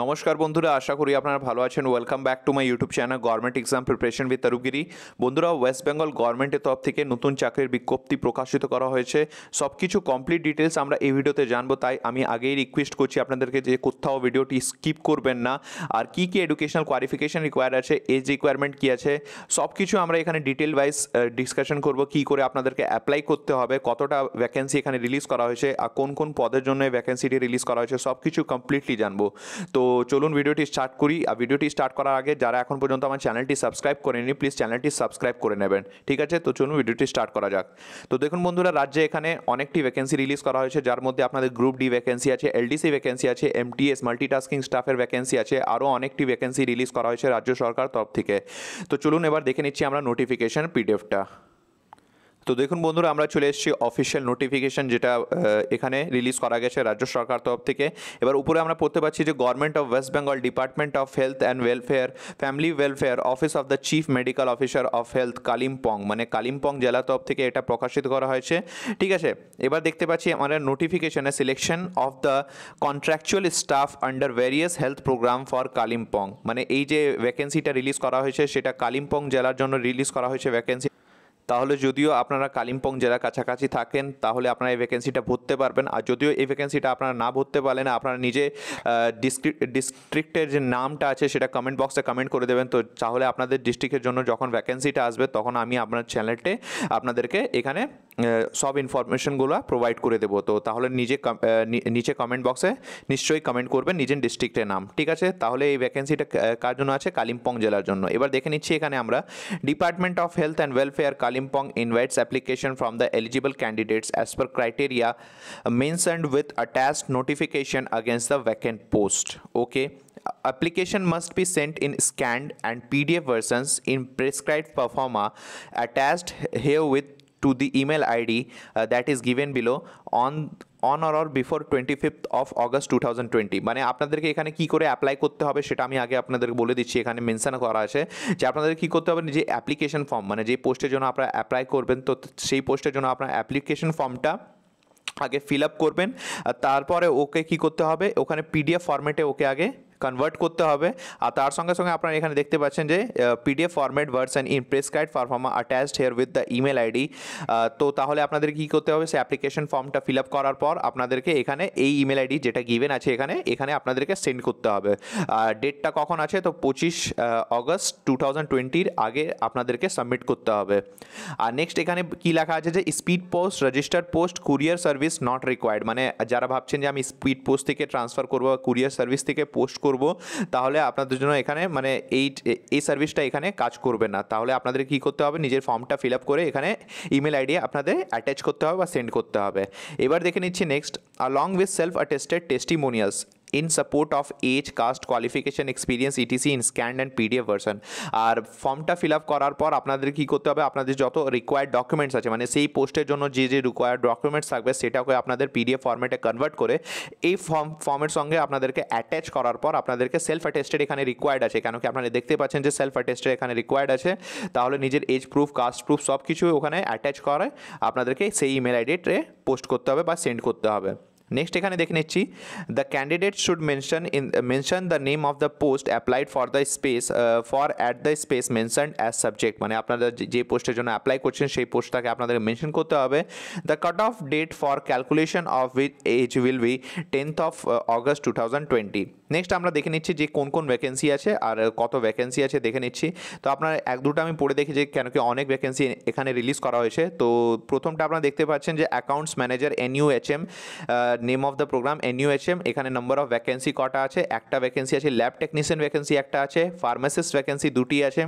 নমস্কার বন্ধুরা আশা করি আপনারা ভালো আছেন welcome back to my YouTube channel government exam preparation with তরুগিরি বন্ধুরা ওয়েস্ট বেঙ্গল গভর্নমেন্টের তরফ থেকে নতুন চাকরির বিজ্ঞপ্তি প্রকাশিত করা হয়েছে সব কিছু কমপ্লিট ডিটেলস আমরা এই ভিডিওতে জানবো তাই আমি আগেই রিকোয়েস্ট করছি আপনাদেরকে যে কোথাও ভিডিওটি স্কিপ করবেন না আর কি কি এডুকেশনাল কোয়ালিফিকেশান রিকোয়ার আছে এজ রিকোয়ারমেন্ট কী আছে সব কিছু আমরা এখানে ডিটেল ওয়াইজ ডিসকাশন করব কি করে আপনাদেরকে অ্যাপ্লাই করতে হবে কতটা ভ্যাকেন্সি এখানে রিলিজ করা হয়েছে আর কোন কোন পদের জন্য ভ্যাকেন্সিটি রিলিজ করা হয়েছে সব কিছু কমপ্লিটলি জানবো তো চলুন ভিডিওটি স্টার্ট করি আর ভিডিওটি স্টার্ট করার আগে যারা এখন পর্যন্ত আমার চ্যানেলটি সাবস্ক্রাইব করেনি প্লিজ চ্যানেলটি সাবস্ক্রাইব করে নেবেন ঠিক আছে তো চলুন ভিডিওটি স্টার্ট করা যাক তো দেখুন বন্ধুরা রাজ্যে এখানে অনেকটি ভ্যাকেন্সি রিলিজ করা হয়েছে যার মধ্যে আপনাদের গ্রুপ ডি ভ্যাকেন্সি আছে এলডিসি ভ্যাকেন্সি আছে এমটিএস মাল্টিটাস্কিং স্টাফের ভ্যাকেন্সি আছে আরও অনেকটি ভ্যাকেন্সি রিলিজ করা হয়েছে রাজ্য সরকার তরফ থেকে তো চলুন এবার দেখে নিচ্ছি আমরা নোটিফিকেশন পিডিএফটা তো দেখুন বন্ধুরা আমরা চলে এসেছি অফিসিয়াল নোটিফিকেশান যেটা এখানে রিলিজ করা গেছে রাজ্য সরকার তরফ থেকে এবার উপরে আমরা পড়তে পারছি যে government of West Bengal department of health and welfare family welfare office of the chief medical officer of health Kalimpong মানে কালিম্পং জেলা তরফ থেকে এটা প্রকাশিত করা হয়েছে ঠিক আছে এবার দেখতে পাচ্ছি আমাদের নোটিফিকেশানে selection of the contractual staff under various health programme for Kalimpong মানে এই যে ভ্যাকেন্সিটা রিলিজ করা হয়েছে সেটা কালিম্পং জেলার জন্য রিলিজ করা হয়েছে ভ্যাকেন্সি তাহলে যদিও আপনারা কালিম্পং জেলা কাছাকাছি থাকেন তাহলে আপনারা এই ভ্যাকেন্সিটা ভরতে পারবেন আর যদিও এই ভ্যাকেন্সিটা আপনারা না ভরতে পারলেন আপনারা নিজে ডিস্ট্রিক্টের যে নামটা আছে সেটা কমেন্ট বক্সে কমেন্ট করে দেবেন তো তাহলে আপনাদের ডিস্ট্রিক্টের জন্য যখন ভ্যাকেন্সিটা আসবে তখন আমি আপনার চ্যানেলটে আপনাদেরকে এখানে সব ইনফরমেশনগুলো প্রোভাইড করে দেবো তো তাহলে নিজে নিচে কমেন্ট বক্সে নিশ্চয়ই কমেন্ট করবেন নিজের ডিস্ট্রিক্টের নাম ঠিক আছে তাহলে এই ভ্যাকেন্সিটা কার জন্য আছে কালিম্পং জেলার জন্য এবার দেখে নিচ্ছি এখানে আমরা department of health and welfare Kalimpong invites application from the eligible candidates as per criteria mentioned with attached notification against the vacant post okay application must be sent in scanned and PDF versions in prescribe proforma attached herewith to the email ID uh, that is given below on on or or before twenty fifth of August two thousand twenty মানে আপনাদেরকে এখানে কী করে apply করতে হবে সেটা আমি আগে আপনাদেরকে বলে দিচ্ছি এখানে মেনশন করা আছে যে আপনাদের কী করতে হবে যে অ্যাপ্লিকেশন ফর্ম মানে যে পোস্টের জন্য আপনারা অ্যাপ্লাই করবেন তো সেই পোস্টের জন্য আপনার অ্যাপ্লিকেশন ফর্মটা আগে ফিল আপ করবেন তারপরে ওকে কি করতে হবে ওখানে পিডিএফ ফর্মেটে ওকে আগে কনভার্ট করতে হবে আর তার সঙ্গে সঙ্গে আপনারা এখানে দেখতে পাচ্ছেন যে PDF format version in prescribed proforma attached herewith the email ID তো তাহলে আপনাদের কি করতে হবে সে অ্যাপ্লিকেশন ফর্মটা ফিল আপ করার পর আপনাদেরকে এখানে এই ইমেল আইডি যেটা গিভেন আছে এখানে এখানে আপনাদেরকে সেন্ড করতে হবে আর ডেটটা কখন আছে তো পঁচিশ অগস্ট টু থাউজেন্ড টোয়েন্টির আগে আপনাদেরকে সাবমিট করতে হবে আর নেক্সট এখানে কি লেখা আছে যে speed post registered post courier service not required মানে যারা ভাবছেন যে আমি স্পিড পোস্ট থেকে ট্রান্সফার করবো কুরিয়ার সার্ভিস থেকে পোস্ট করব তাহলে আপনাদের জন্য এখানে মানে এই এই সার্ভিসটা এখানে কাজ করবে না তাহলে আপনাদের কি করতে হবে নিজের ফর্মটা ফিল আপ করে এখানে ইমেল আইডি আপনাদের অ্যাটাচ করতে হবে বা সেন্ড করতে হবে এবার দেখে নিচ্ছি next along with self attested testimonials in support of age caste qualification experience ETC in scanned and PDF version আর ফর্মটা ফিল আপ করার পর আপনাদের কি করতে হবে আপনাদের যত রিকোয়ার্ড ডকুমেন্টস আছে মানে সেই পোস্টের জন্য যে যে রিকোয়ার্ড ডকুমেন্টস থাকবে সেটাকে আপনাদের পিডিএফ ফর্মেটে কনভার্ট করে এই ফর্ম ফর্মের সঙ্গে আপনাদেরকে অ্যাটাচ করার পর আপনাদেরকে সেলফ অ্যাটেস্টেড এখানে রিকোয়ার্ড আছে কেন কি আপনারা দেখতে পাচ্ছেন যে সেলফ অ্যাটেস্টেড এখানে রিকোয়ার্ড আছে তাহলে নিজের এজ প্রুফ কাস্ট প্রুফ সব কিছু ওখানে অ্যাটাচ করে আপনাদেরকে সেই ইমেল আইডিতে পোস্ট করতে হবে বা সেন্ড করতে হবে নেক্সট এখানে দেখে নিচ্ছি the candidate should mention in mention the name of the post applied for the space for at the space mention as subject মানে আপনারা যে পোস্টের জন্য অ্যাপ্লাই করছেন সেই পোস্টটাকে আপনাদের মেনশন করতে হবে the cut off date for calculation of with age will be tenth of August two thousand twenty next আমরা দেখে নিচ্ছি যে কোন কোন ভ্যাকেন্সি আছে আর কত ভ্যাকেন্সি আছে দেখে নিচ্ছি তো আপনার এক দুটো আমি পড়ে দেখি যে কেন কি অনেক ভ্যাকেন্সি এখানে রিলিজ করা হয়েছে তো প্রথমটা আপনারা দেখতে পাচ্ছেন যে accounts manager N NUHM name of the programme M এখানে নাম্বার অফ ভ্যাকেন্সি কটা আছে একটা ভ্যাকেন্সি আছে ল্যাব টেকনিশিয়ান ভ্যাকেন্সি একটা আছে ফার্মাসিস্ট ভ্যাকেন্সি দুটি আছে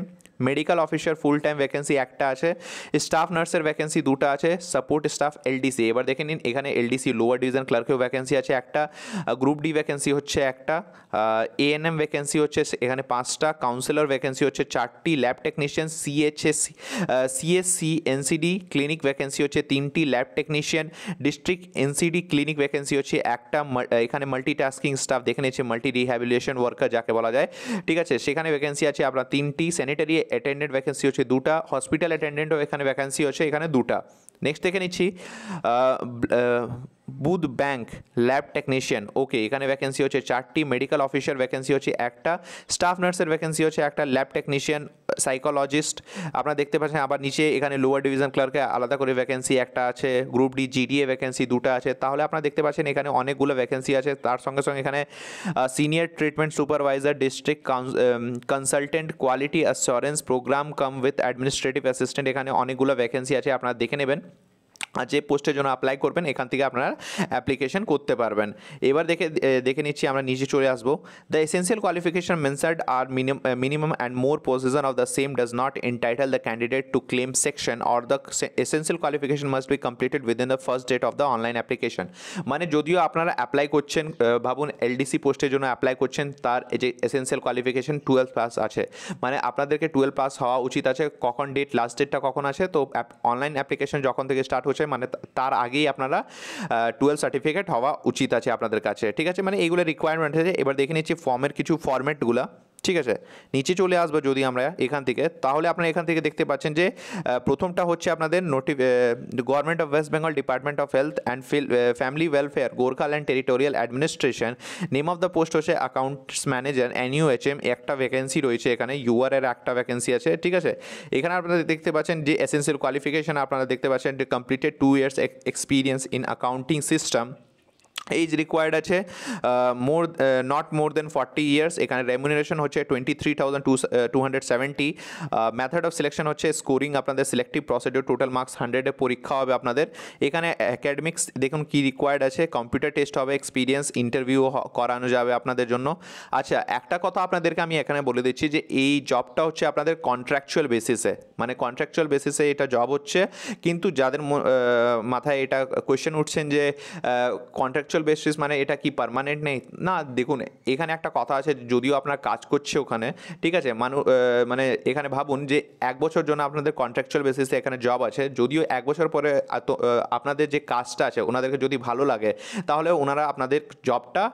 medical officer full time vacancy একটা আছে স্টাফ নার্সের ভ্যাকেন্সি দুটো আছে সাপোর্ট স্টাফ এলডিসি এবার দেখে নিন এখানে এলডিসি লোয়ার ডিভিশন ক্লার্কেও ভ্যাকেন্সি আছে একটা গ্রুপ ডি ভ্যাকেন্সি হচ্ছে একটা এএনএম ভ্যাকেন্সি হচ্ছে এখানে পাঁচটা কাউন্সিলর ভ্যাকেন্সি হচ্ছে চারটি lab technician CHS CSC NCD clinic vacancy হচ্ছে তিনটি lab technician district NCD clinic vacancy হচ্ছে একটা এখানে মাল্টি টাস্কিং স্টাফ দেখে নিয়েছে মাল্টি রিহ্যাবিলিটেশন ওয়ার্কার যাকে বলা যায় ঠিক আছে সেখানে ভ্যাকেন্সি আছে আপনার তিনটি স্যানিটারি অ্যাটেন্ডেন্ট ভ্যাকেন্সি হচ্ছে দুটা হসপিটাল অ্যাটেন্ডেন্টও এখানে ভ্যাকেন্সি হচ্ছে এখানে দুটা নেক্সট দেখে নিচ্ছি blood bank lab technician okay এখানে ভ্যাকেন্সি হচ্ছে চারটি মেডিকেল অফিসের ভ্যাকেন্সি হচ্ছে একটা স্টাফ নার্সের ভ্যাকেন্সি হচ্ছে একটা ল্যাব টেকনিশিয়ান সাইকোলজিস্ট আপনারা দেখতে পাচ্ছেন আবার নিচে এখানে লোয়ার ডিভিশন ক্লার্কে আলাদা করে ভ্যাকেন্সি একটা আছে গ্রুপ ডি জিডিএ ভ্যাকেন্সি দুটো আছে তাহলে আপনারা দেখতে পাচ্ছেন এখানে অনেকগুলো ভ্যাকেন্সি আছে তার সঙ্গে সঙ্গে এখানে senior treatment supervisor district consultant quality assurance programme cum with administrative assistant এখানে অনেকগুলো ভ্যাকেন্সি আছে আপনারা দেখে নেবেন যে পোস্টের জন্য অ্যাপ্লাই করবেন এখান থেকে আপনারা অ্যাপ্লিকেশন করতে পারবেন এবার দেখে দেখে নিচ্ছি আমরা নিচে চলে আসবো the essential qualification mentioned are minimum and more position of the same does not entitle the candidate to claim section or the essential qualification must be completed within the first date of the online application মানে যদিও আপনারা apply করছেন ভাবুন LDC পোস্টের জন্য apply করছেন তার যে এসেন্সিয়াল কোয়ালিফিকেশন টুয়েলভ পাস আছে মানে আপনাদেরকে টুয়েলভ পাস হওয়া উচিত আছে কখন ডেট লাস্ট ডেটটা কখন আছে তো অনলাইন অ্যাপ্লিকেশন যখন থেকে স্টার্ট হচ্ছে আছে মানে তার আগেই আপনারা টুয়েলভ সার্টিফিকেট হওয়া উচিত আছে আপনাদের কাছে ঠিক আছে মানে এইগুলো রিকোয়ারমেন্ট আছে এবার দেখে নিচ্ছি ফর্মের কিছু ফর্ম্যাটগুলো ঠিক আছে নিচে চলে আসবো যদি আমরা এখান থেকে তাহলে আপনারা এখান থেকে দেখতে পাচ্ছেন যে প্রথমটা হচ্ছে আপনাদের নোটি government of West Bengal department of health and family welfare Gorkhaland territorial administration name of the post হচ্ছে অ্যাকাউন্টস ম্যানেজার এনইউএচএম একটা ভ্যাকেন্সি রয়েছে এখানে ইউআর এর একটা ভ্যাকেন্সি আছে ঠিক আছে এখানে আপনারা দেখতে পাচ্ছেন যে এসেন্সিয়াল কোয়ালিফিকেশন আপনারা দেখতে পাচ্ছেন completed two years experience in accounting system age required আছে more not more than forty years এখানে রেমুনারেশন হচ্ছে twenty three thousand two two hundred seventy method of selection হচ্ছে স্কোরিং আপনাদের সিলেক্টিভ প্রসিডিউর টোটাল মার্কস হান্ড্রেডে পরীক্ষা হবে আপনাদের এখানে অ্যাকাডেমিক্স দেখুন কী রিকোয়ার্ড আছে কম্পিউটার টেস্ট হবে এক্সপিরিয়েন্স ইন্টারভিউ করানো যাবে আপনাদের জন্য আচ্ছা একটা কথা আপনাদেরকে আমি এখানে বলে দিচ্ছি যে এই জবটা হচ্ছে আপনাদের কন্ট্রাকচুয়াল বেসিসে মানে কন্ট্রাকচুয়াল বেসিসে এটা জব হচ্ছে কিন্তু যাদের মাথায় এটা কোয়েশ্চেন উঠছেন যে কন্ট্রাক্ট কন্ট্রাকচুয়াল বেসিস মানে এটা কি পারমানেন্ট নেই না দেখুন এখানে একটা কথা আছে যদিও আপনার কাজ করছে ওখানে ঠিক আছে মানু মানে এখানে ভাবুন যে এক বছর জন্য আপনাদের কন্ট্রাকচুয়াল বেসিসে এখানে জব আছে যদিও এক বছর পরে আপনাদের যে কাজটা আছে ওনাদেরকে যদি ভালো লাগে তাহলে ওনারা আপনাদের জবটা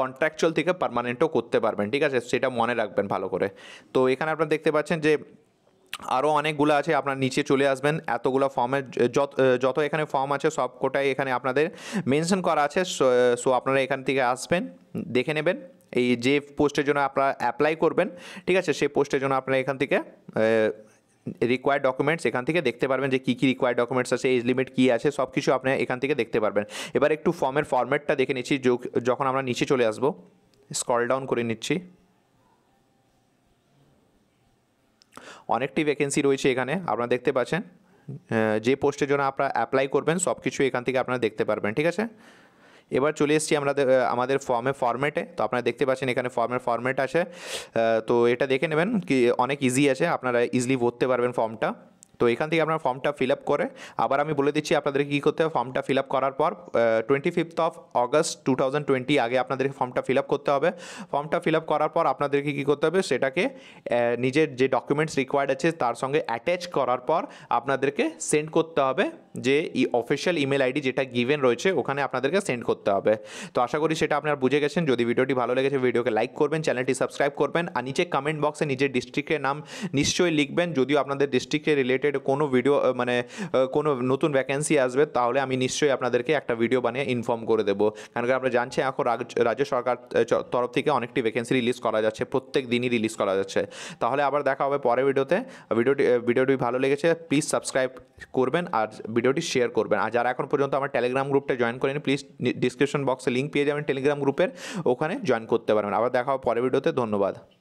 কন্ট্রাকচুয়াল থেকে পারমানেন্টও করতে পারবেন ঠিক আছে সেটা মনে রাখবেন ভালো করে তো এখানে আপনারা দেখতে পাচ্ছেন যে আরও অনেকগুলো আছে আপনার নিচে চলে আসবেন এতগুলো ফর্মের যত যত এখানে ফর্ম আছে সব কোটাই এখানে আপনাদের মেনশন করা আছে সো আপনারা এখান থেকে আসবেন দেখে নেবেন এই যে পোস্টের জন্য আপনারা অ্যাপ্লাই করবেন ঠিক আছে সেই পোস্টের জন্য আপনারা এখান থেকে রিকোয়ার্ড ডকুমেন্টস এখান থেকে দেখতে পারবেন যে কী কী রিকোয়ার্ড ডকুমেন্টস আছে এজ লিমিট কী আছে সব কিছু আপনি এখান থেকে দেখতে পারবেন এবার একটু ফর্মের ফর্ম্যাটটা দেখে নিচ্ছি যখন আমরা নিচে চলে আসবো স্কল ডাউন করে নিচ্ছি অনেকটি ভ্যাকেন্সি রয়েছে এখানে আপনারা দেখতে পাচ্ছেন যে পোস্টের জন্য আপনারা অ্যাপ্লাই করবেন সব কিছু এখান থেকে আপনারা দেখতে পারবেন ঠিক আছে এবার চলে এসেছি আমরা আমাদের ফর্মে ফর্মেটে তো আপনারা দেখতে পাচ্ছেন এখানে ফর্মের ফর্মেট আছে তো এটা দেখে নেবেন কি অনেক ইজি আছে আপনারা ইজিলি ভরতে পারবেন ফর্মটা তো এখান থেকে আপনার ফর্মটা ফিল আপ করে আবার আমি বলে দিচ্ছি আপনাদেরকে কী করতে হবে ফর্মটা ফিল আপ করার পর twenty fifth of August two thousand twenty আগে আপনাদেরকে ফর্মটা ফিল আপ করতে হবে ফর্মটা ফিল আপ করার পর আপনাদেরকে কী করতে হবে সেটাকে নিজের যে ডকুমেন্টস রিকোয়ার্ড আছে তার সঙ্গে অ্যাটাচ করার পর আপনাদেরকে সেন্ড করতে হবে যে ই অফিসিয়াল ইমেল আইডি যেটা গিভেন রয়েছে ওখানে আপনাদেরকে সেন্ড করতে হবে তো আশা করি সেটা আপনারা বুঝে গেছেন যদি ভিডিওটি ভালো লেগেছে ভিডিওকে লাইক করবেন চ্যানেলটি সাবস্ক্রাইব করবেন আর নিচে কমেন্ট বক্সে নিজের ডিস্ট্রিক্টের নাম নিশ্চয়ই লিখবেন যদিও আপনাদের ডিস্ট্রিক্টের রিলেটেড রিলেটেড কোনো ভিডিও মানে কোনো নতুন ভ্যাকেন্সি আসবে তাহলে আমি নিশ্চয়ই আপনাদেরকে একটা ভিডিও বানিয়ে ইনফর্ম করে দেবো কারণ আমরা জানছি এখন রাজ্য সরকার তরফ থেকে অনেকটি ভ্যাকেন্সি রিলিজ করা যাচ্ছে প্রত্যেক দিনই রিলিজ করা যাচ্ছে তাহলে আবার দেখা হবে পরের ভিডিওতে ভিডিওটি ভিডিওটি ভালো লেগেছে প্লিজ সাবস্ক্রাইব করবেন আর ভিডিওটি শেয়ার করবেন আর যারা এখন পর্যন্ত আমার টেলিগ্রাম গ্রুপটা জয়েন করেনি প্লিজ ডিসক্রিপশন বক্সে লিঙ্ক পেয়ে যাবেন টেলিগ্রাম গ্রুপের ওখানে জয়েন করতে পারবেন আবার দেখা হবে পরের ভিডিওতে ধন্যবাদ